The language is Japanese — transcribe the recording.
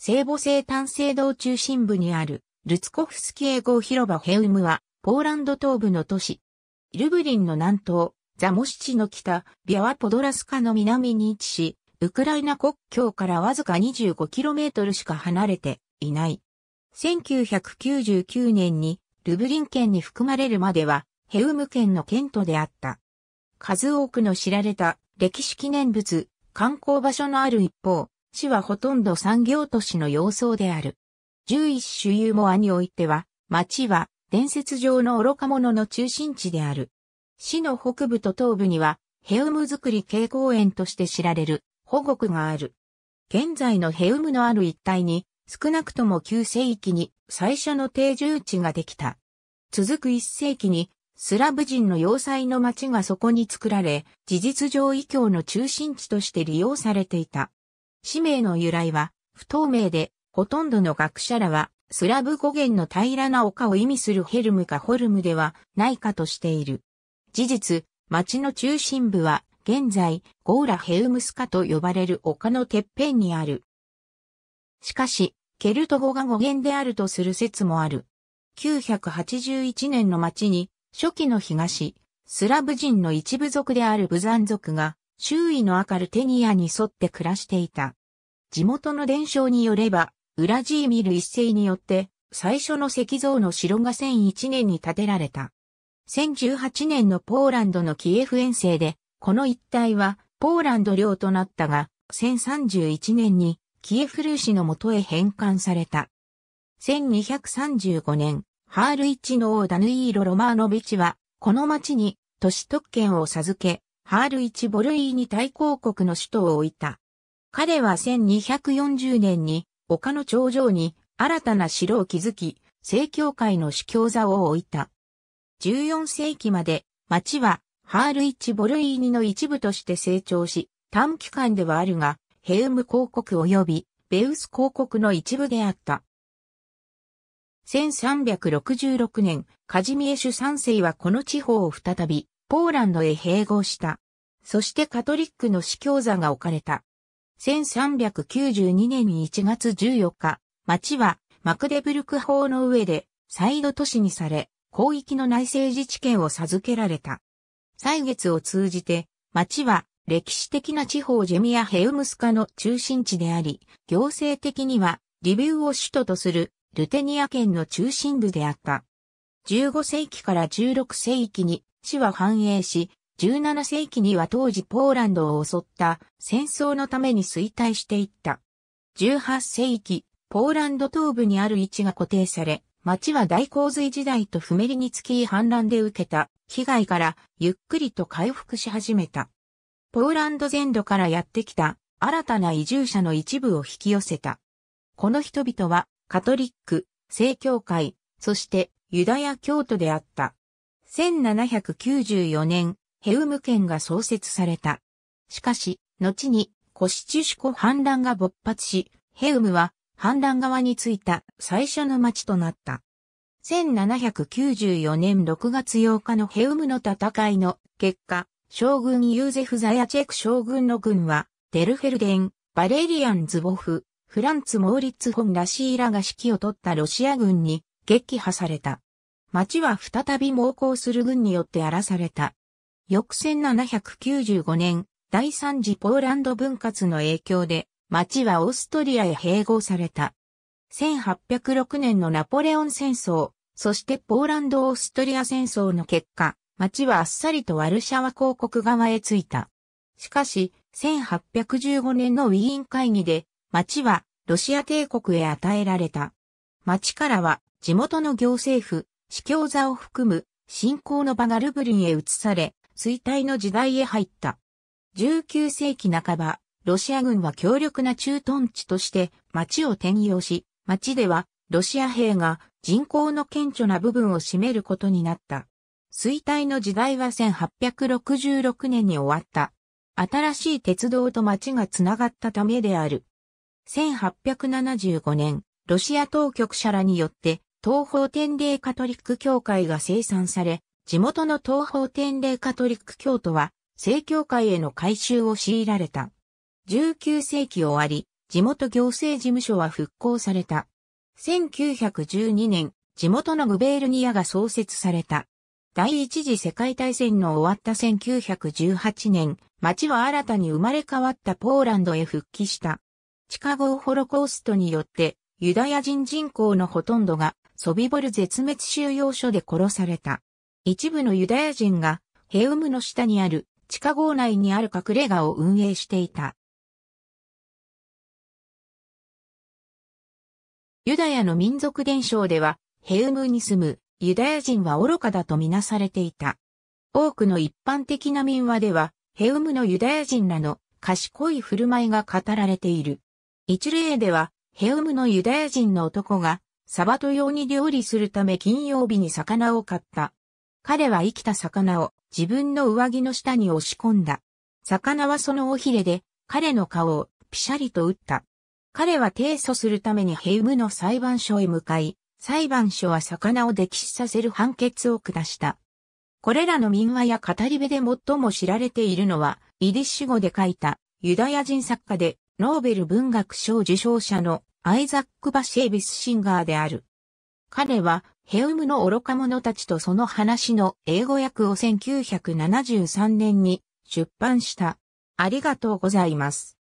聖母聖誕聖堂中心部にある、ルツコフスキエゴ広場ヘウムは、ポーランド東部の都市。ルブリンの南東、ザモシチの北、ビャワポドラスカの南に位置し、ウクライナ国境からわずか 25km しか離れていない。1999年にルブリン県に含まれるまではヘウム県の県都であった。数多くの知られた歴史記念物、観光場所のある一方、市はほとんど産業都市の様相である。十一種ユーモアにおいては、町は伝説上の愚か者の中心地である。市の北部と東部には、ヘウム作り系公園として知られる保護区がある。現在のヘウムのある一帯に、少なくとも9世紀に最初の定住地ができた。続く1世紀に、スラブ人の要塞の町がそこに作られ、事実上異教の中心地として利用されていた。氏名の由来は不透明で、ほとんどの学者らはスラブ語源の平らな丘を意味するヘルムかホルムではないかとしている。事実、町の中心部は現在ゴーラヘウムスカと呼ばれる丘のてっぺんにある。しかし、ケルト語が語源であるとする説もある。981年の町に初期の東、スラブ人の一部族であるブザン族が周囲のアカルテニアに沿って暮らしていた。地元の伝承によれば、ウラジーミル一世によって、最初の石像の城が1001年に建てられた。1018年のポーランドのキエフ遠征で、この一帯はポーランド領となったが、1031年にキエフルーシの元へ返還された。1235年、ハールイチの王ダヌイーロ・ロマーノビチは、この町に都市特権を授け、ハールイチ・ボルイーニ大公国の首都を置いた。彼は1240年に丘の頂上に新たな城を築き、正教会の司教座を置いた。14世紀まで町はハールイチ・ボルイーニの一部として成長し、短期間ではあるが、ヘウム公国及びベウス公国の一部であった。1366年、カジミエシュ3世はこの地方を再びポーランドへ併合した。そしてカトリックの司教座が置かれた。1392年1月14日、町はマクデブルク法の上で再度都市にされ、広域の内政自治権を授けられた。歳月を通じて、町は歴史的な地方ジェミア・ヘウムスカの中心地であり、行政的にはリビウを首都とするルテニア県の中心部であった。15世紀から16世紀に地は繁栄し、17世紀には当時ポーランドを襲った戦争のために衰退していった。18世紀、ポーランド東部にある位置が固定され、町は大洪水時代と不めりにつき反乱で受けた被害からゆっくりと回復し始めた。ポーランド全土からやってきた新たな移住者の一部を引き寄せた。この人々はカトリック、正教会、そしてユダヤ教徒であった。1794年、ヘウム県が創設された。しかし、後に、コシチュシコ反乱が勃発し、ヘウムは反乱側についた最初の町となった。1794年6月8日のヘウムの戦いの結果、将軍ユーゼフ・ザヤチェク将軍の軍は、デルフェルデン、バレリアン・ズボフ、フランツ・モーリッツ・フォン・ラシーラが指揮を取ったロシア軍に撃破された。町は再び猛攻する軍によって荒らされた。翌1795年、第三次ポーランド分割の影響で、町はオーストリアへ併合された。1806年のナポレオン戦争、そしてポーランド・オーストリア戦争の結果、町はあっさりとワルシャワ公国側へ着いた。しかし、1815年のウィーン会議で、町はロシア帝国へ与えられた。町からは地元の行政府、司教座を含む信仰の場がルブリンへ移され、衰退の時代へ入った。19世紀半ば、ロシア軍は強力な駐屯地として町を転用し、町ではロシア兵が人口の顕著な部分を占めることになった。衰退の時代は1866年に終わった。新しい鉄道と町がつながったためである。1875年、ロシア当局者らによって東方天霊カトリック教会が生産され、地元の東方天霊カトリック教徒は、正教会への改修を強いられた。19世紀終わり、地元行政事務所は復興された。1912年、地元のグベールニアが創設された。第一次世界大戦の終わった1918年、町は新たに生まれ変わったポーランドへ復帰した。地下号ホロコーストによって、ユダヤ人人口のほとんどがソビボル絶滅収容所で殺された。一部のユダヤ人がヘウムの下にある地下壕内にある隠れ家を運営していた。ユダヤの民族伝承では、ヘウムに住むユダヤ人は愚かだとみなされていた。多くの一般的な民話では、ヘウムのユダヤ人らの賢い振る舞いが語られている。一例では、ヘウムのユダヤ人の男がサバト用に料理するため金曜日に魚を買った。彼は生きた魚を自分の上着の下に押し込んだ。魚はその尾ひれで彼の顔をピシャリと打った。彼は提訴するためにヘイムの裁判所へ向かい、裁判所は魚を溺死させる判決を下した。これらの民話や語り部で最も知られているのは、イディッシュ語で書いたユダヤ人作家でノーベル文学賞受賞者のアイザック・バシエビス・シンガーである。彼は、ヘウムの愚か者たちとその話の英語訳を1973年に出版した。ありがとうございます。